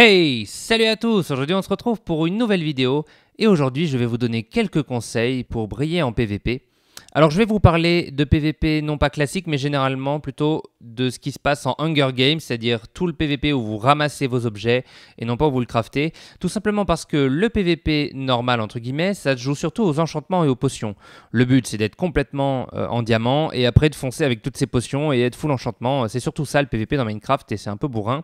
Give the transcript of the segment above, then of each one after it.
Hey Salut à tous Aujourd'hui on se retrouve pour une nouvelle vidéo et aujourd'hui je vais vous donner quelques conseils pour briller en PVP. Alors je vais vous parler de PVP non pas classique mais généralement plutôt de ce qui se passe en Hunger Games, c'est-à-dire tout le PVP où vous ramassez vos objets et non pas où vous le craftez, tout simplement parce que le PVP normal entre guillemets, ça joue surtout aux enchantements et aux potions. Le but c'est d'être complètement euh, en diamant et après de foncer avec toutes ces potions et être full enchantement, c'est surtout ça le PVP dans Minecraft et c'est un peu bourrin.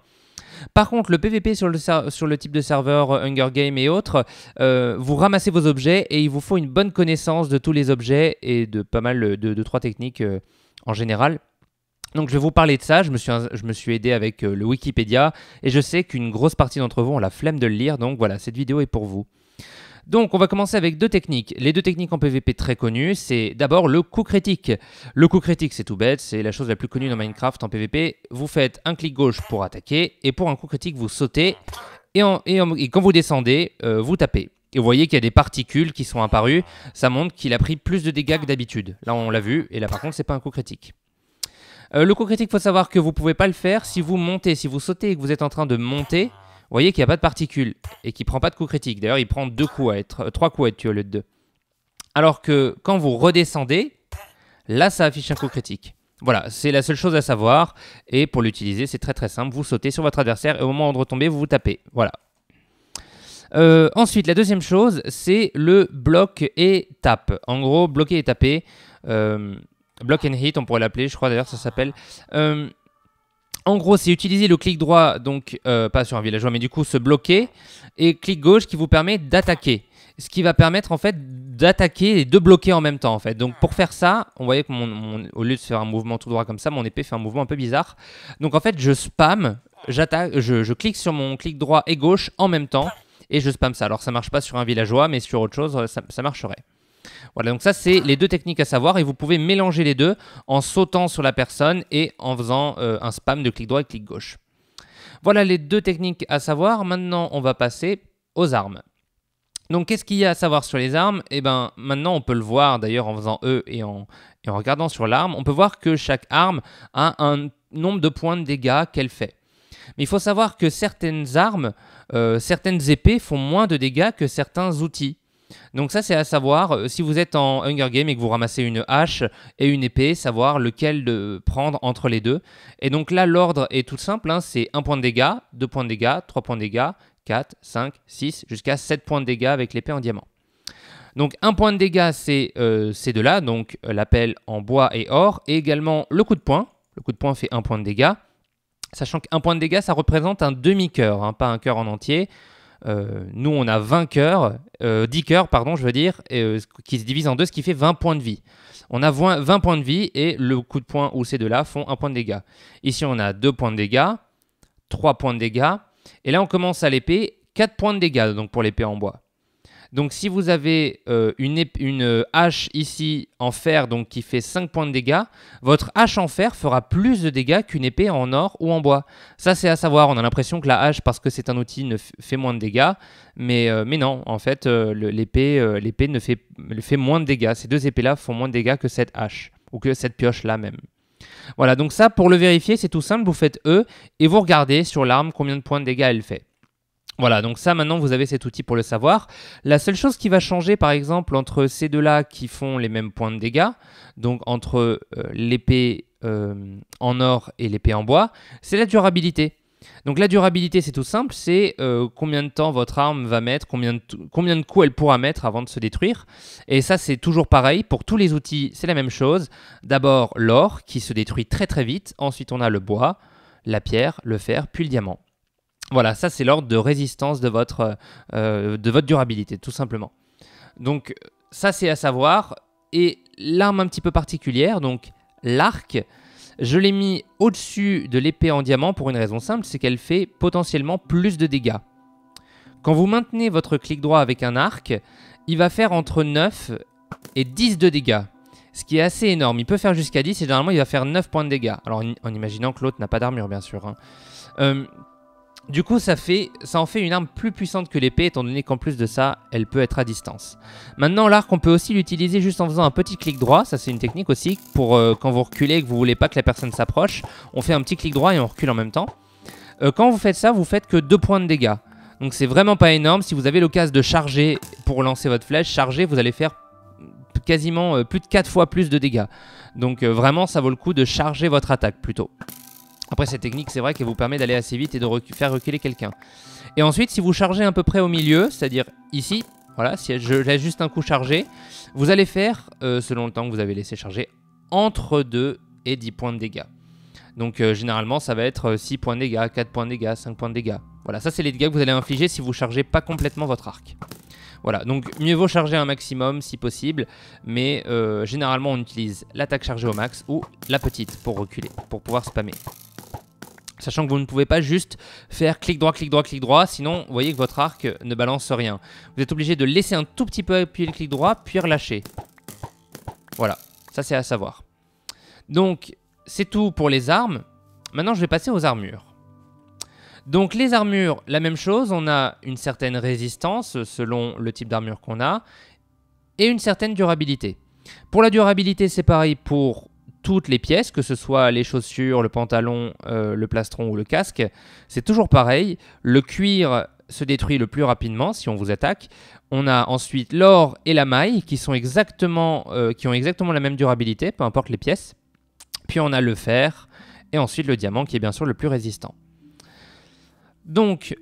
Par contre, le PVP sur le, type de serveur euh, Hunger Game et autres, euh, vous ramassez vos objets et il vous faut une bonne connaissance de tous les objets et de pas mal de, trois techniques euh, en général. Donc je vais vous parler de ça, je me suis, je me suis aidé avec le Wikipédia et je sais qu'une grosse partie d'entre vous ont la flemme de le lire, donc voilà, cette vidéo est pour vous. Donc on va commencer avec deux techniques. Les deux techniques en PvP très connues, c'est d'abord le coup critique. Le coup critique c'est tout bête, c'est la chose la plus connue dans Minecraft en PvP. Vous faites un clic gauche pour attaquer et pour un coup critique vous sautez et, quand vous descendez euh, vous tapez. Et vous voyez qu'il y a des particules qui sont apparues, ça montre qu'il a pris plus de dégâts que d'habitude. Là on l'a vu et là par contre c'est pas un coup critique. Euh, le coup critique, faut savoir que vous ne pouvez pas le faire si vous montez, si vous sautez et que vous êtes en train de monter, vous voyez qu'il n'y a pas de particules et qu'il ne prend pas de coups critiques. D'ailleurs, il prend deux coups à être, euh, trois coups à être tué au lieu de deux. Alors que quand vous redescendez, là, ça affiche un coup critique. Voilà, c'est la seule chose à savoir. Et pour l'utiliser, c'est très très simple. Vous sautez sur votre adversaire et au moment de retomber, vous vous tapez. Voilà. Euh, ensuite, la deuxième chose, c'est le bloc et tape. En gros, bloquer et taper. Euh, block and hit, on pourrait l'appeler, je crois d'ailleurs ça s'appelle. En gros, c'est utiliser le clic droit, donc euh, pas sur un villageois, mais du coup se bloquer, et clic gauche qui vous permet d'attaquer. Ce qui va permettre en fait d'attaquer et de bloquer en même temps en fait. Donc pour faire ça, on voyait que mon, au lieu de faire un mouvement tout droit comme ça, mon épée fait un mouvement un peu bizarre. Donc en fait, je spam, j'attaque, je, clique sur mon clic droit et gauche en même temps et je spam ça. Alors ça marche pas sur un villageois, mais sur autre chose, ça marcherait. Voilà, donc ça, c'est les deux techniques à savoir et vous pouvez mélanger les deux en sautant sur la personne et en faisant euh, un spam de clic droit et clic gauche. Voilà les deux techniques à savoir. Maintenant, on va passer aux armes. Donc, qu'est-ce qu'il y a à savoir sur les armes Eh bien, maintenant, on peut le voir d'ailleurs en faisant E et en, et en regardant sur l'arme. On peut voir que chaque arme a un nombre de points de dégâts qu'elle fait. Mais il faut savoir que certaines armes, euh, certaines épées font moins de dégâts que certains outils. Donc ça c'est à savoir, euh, si vous êtes en Hunger Game et que vous ramassez une hache et une épée, savoir lequel de prendre entre les deux. Et donc là l'ordre est tout simple, hein, c'est 1 point de dégâts, 2 points de dégâts, 3 points de dégâts, 4, 5, 6, jusqu'à 7 points de dégâts avec l'épée en diamant. Donc un point de dégâts c'est euh, ces deux-là, donc euh, l'appel en bois et or, et également le coup de poing. Le coup de poing fait 1 point de dégâts, sachant qu'un point de dégâts ça représente un demi-cœur, hein, pas un cœur en entier. Euh, nous, on a 20 cœurs, 10 euh, cœurs, pardon, je veux dire, et, euh, qui se divisent en deux, ce qui fait 20 points de vie. On a 20 points de vie et le coup de poing ou ces deux-là font un point de dégâts. Ici, on a 2 points de dégâts, 3 points de dégâts, et là, on commence à l'épée, 4 points de dégâts donc pour l'épée en bois. Donc si vous avez euh, une, euh, hache ici en fer donc qui fait 5 points de dégâts, votre hache en fer fera plus de dégâts qu'une épée en or ou en bois. Ça c'est à savoir, on a l'impression que la hache parce que c'est un outil ne fait moins de dégâts, mais, euh, mais non, en fait l'épée l'épée ne fait, fait moins de dégâts. Ces deux épées-là font moins de dégâts que cette hache ou que cette pioche-là même. Voilà, donc ça, pour le vérifier, c'est tout simple, vous faites E et vous regardez sur l'arme combien de points de dégâts elle fait. Voilà, donc ça maintenant vous avez cet outil pour le savoir. La seule chose qui va changer par exemple entre ces deux-là qui font les mêmes points de dégâts, donc entre euh, l'épée euh, en or et l'épée en bois, c'est la durabilité. Donc la durabilité c'est tout simple, c'est euh, combien de temps votre arme va mettre, combien combien de coups elle pourra mettre avant de se détruire. Et ça c'est toujours pareil, pour tous les outils c'est la même chose. D'abord l'or qui se détruit très très vite, ensuite on a le bois, la pierre, le fer, puis le diamant. Voilà, ça c'est l'ordre de résistance de votre, euh, euh, de votre durabilité, tout simplement. Donc ça c'est à savoir. Et l'arme un petit peu particulière, donc l'arc, je l'ai mis au-dessus de l'épée en diamant pour une raison simple, c'est qu'elle fait potentiellement plus de dégâts. Quand vous maintenez votre clic droit avec un arc, il va faire entre 9 et 10 de dégâts. Ce qui est assez énorme, il peut faire jusqu'à 10 et généralement il va faire 9 points de dégâts. Alors en imaginant que l'autre n'a pas d'armure bien sûr. Hein. Euh, du coup, ça, fait, ça en fait une arme plus puissante que l'épée, étant donné qu'en plus de ça, elle peut être à distance. Maintenant, l'arc, on peut aussi l'utiliser juste en faisant un petit clic droit. Ça, c'est une technique aussi pour euh, quand vous reculez et que vous voulez pas que la personne s'approche. On fait un petit clic droit et on recule en même temps. Euh, quand vous faites ça, vous faites que 2 points de dégâts. Donc, c'est vraiment pas énorme. Si vous avez l'occasion de charger pour lancer votre flèche, charger, vous allez faire quasiment euh, plus de 4 fois plus de dégâts. Donc, vraiment, ça vaut le coup de charger votre attaque plutôt. Après, cette technique, c'est vrai qu'elle vous permet d'aller assez vite et de faire reculer quelqu'un. Et ensuite, si vous chargez à peu près au milieu, c'est-à-dire ici, voilà, si je laisse juste un coup chargé, vous allez faire, euh, selon le temps que vous avez laissé charger, entre 2 et 10 points de dégâts. Donc euh, généralement, ça va être 6 euh, points de dégâts, 4 points de dégâts, 5 points de dégâts. Voilà, ça c'est les dégâts que vous allez infliger si vous chargez pas complètement votre arc. Voilà, donc mieux vaut charger un maximum si possible, mais généralement on utilise l'attaque chargée au max ou la petite pour reculer, pour pouvoir spammer. Sachant que vous ne pouvez pas juste faire clic droit, clic droit, clic droit, sinon vous voyez que votre arc ne balance rien. Vous êtes obligé de laisser un tout petit peu appuyer le clic droit, puis relâcher. Voilà, ça c'est à savoir. Donc c'est tout pour les armes. Maintenant je vais passer aux armures. Donc les armures, la même chose, on a une certaine résistance selon le type d'armure qu'on a, et une certaine durabilité. Pour la durabilité c'est pareil pour toutes les pièces, que ce soit les chaussures, le pantalon, euh, le plastron ou le casque. C'est toujours pareil. Le cuir se détruit le plus rapidement si on vous attaque. On a ensuite l'or et la maille qui, sont exactement, euh, qui ont exactement la même durabilité, peu importe les pièces. Puis on a le fer et ensuite le diamant qui est bien sûr le plus résistant. Donc,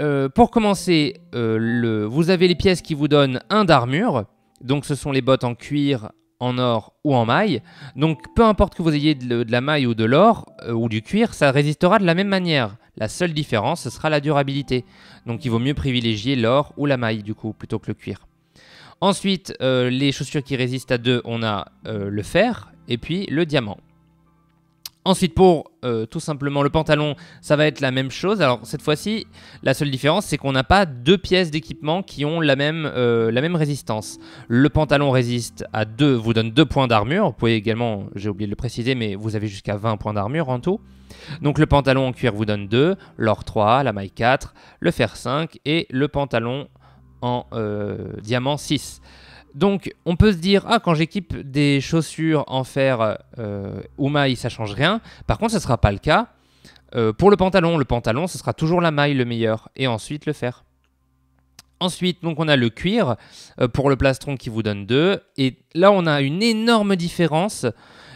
euh, pour commencer, vous avez les pièces qui vous donnent un d'armure. Donc ce sont les bottes en cuir en or ou en maille. Donc peu importe que vous ayez de, la maille ou de l'or euh, ou du cuir, ça résistera de la même manière. La seule différence, ce sera la durabilité. Donc il vaut mieux privilégier l'or ou la maille du coup plutôt que le cuir. Ensuite, euh, les chaussures qui résistent à deux, on a euh, le fer et puis le diamant. Ensuite, pour euh, tout simplement le pantalon, ça va être la même chose. Alors cette fois-ci, la seule différence, c'est qu'on n'a pas deux pièces d'équipement qui ont la même, euh, la même résistance. Le pantalon résiste à 2, vous donne 2 points d'armure. Vous pouvez également, j'ai oublié de le préciser, mais vous avez jusqu'à 20 points d'armure en tout. Donc le pantalon en cuir vous donne 2, l'or 3, la maille 4, le fer 5 et le pantalon en euh, diamant 6. Donc, on peut se dire, ah, quand j'équipe des chaussures en fer euh, ou maille, ça change rien. Par contre, ce ne sera pas le cas euh, pour le pantalon. Le pantalon, ce sera toujours la maille le meilleur, et ensuite le fer. Ensuite, donc on a le cuir euh, pour le plastron qui vous donne 2. Et là, on a une énorme différence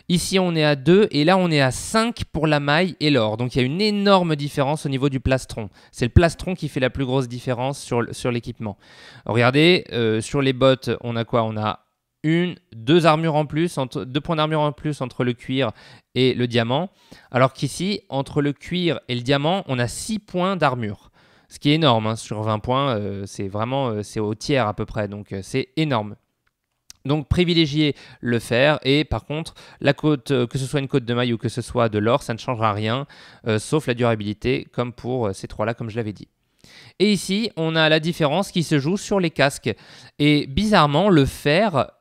Ici, on est à 2 et là, on est à 5 pour la maille et l'or. Donc, il y a une énorme différence au niveau du plastron. C'est le plastron qui fait la plus grosse différence sur l'équipement. Regardez, euh, sur les bottes, on a quoi On a une, deux armures en plus, deux points d'armure en plus entre le cuir et le diamant. Alors qu'ici, entre le cuir et le diamant, on a 6 points d'armure. Ce qui est énorme, hein. sur 20 points, euh, c'est vraiment euh, au tiers à peu près, donc c'est énorme. Donc privilégiez le fer et par contre la côte, euh, que ce soit une côte de maille ou que ce soit de l'or, ça ne changera rien euh, sauf la durabilité comme pour euh, ces trois-là comme je l'avais dit. Et ici, on a la différence qui se joue sur les casques. Et bizarrement, le fer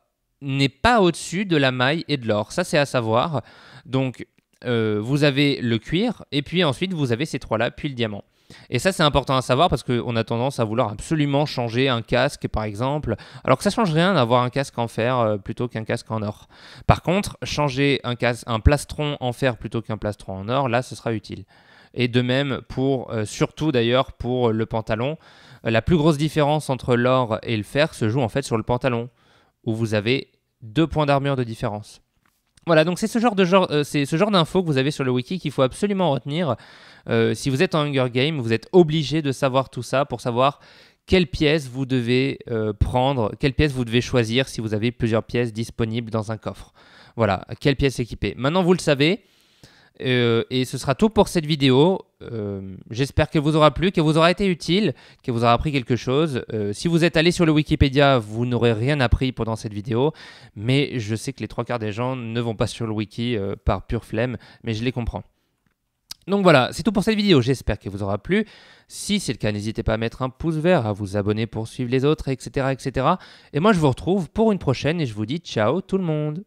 n'est pas au-dessus de la maille et de l'or. Ça, c'est à savoir. Donc, vous avez le cuir, et puis ensuite, vous avez ces trois-là, puis le diamant. Et ça, c'est important à savoir parce qu'on a tendance à vouloir absolument changer un casque, par exemple, alors que ça change rien d'avoir un casque en fer euh, plutôt qu'un casque en or. Par contre, changer un, plastron en fer plutôt qu'un plastron en or, là, ce sera utile. Et de même pour, euh, surtout d'ailleurs, pour le pantalon. Euh, la plus grosse différence entre l'or et le fer se joue en fait sur le pantalon, où vous avez deux points d'armure de différence. Voilà, donc c'est ce genre de genre, euh, c'est ce genre d'infos que vous avez sur le wiki qu'il faut absolument retenir. Euh, si vous êtes en Hunger Game, vous êtes obligé de savoir tout ça pour savoir quelle pièce vous devez euh, prendre, quelle pièce vous devez choisir si vous avez plusieurs pièces disponibles dans un coffre. Voilà, quelle pièce équiper. Maintenant, vous le savez. Euh, et ce sera tout pour cette vidéo. Euh, j'espère qu'elle vous aura plu, qu'elle vous aura été utile, qu'elle vous aura appris quelque chose. Euh, si vous êtes allé sur le Wikipédia, vous n'aurez rien appris pendant cette vidéo. Mais je sais que les trois quarts des gens ne vont pas sur le wiki par pure flemme, mais je les comprends. Donc voilà, c'est tout pour cette vidéo, j'espère qu'elle vous aura plu. Si c'est le cas, n'hésitez pas à mettre un pouce vert, à vous abonner pour suivre les autres, etc., etc. Et moi, je vous retrouve pour une prochaine et je vous dis ciao tout le monde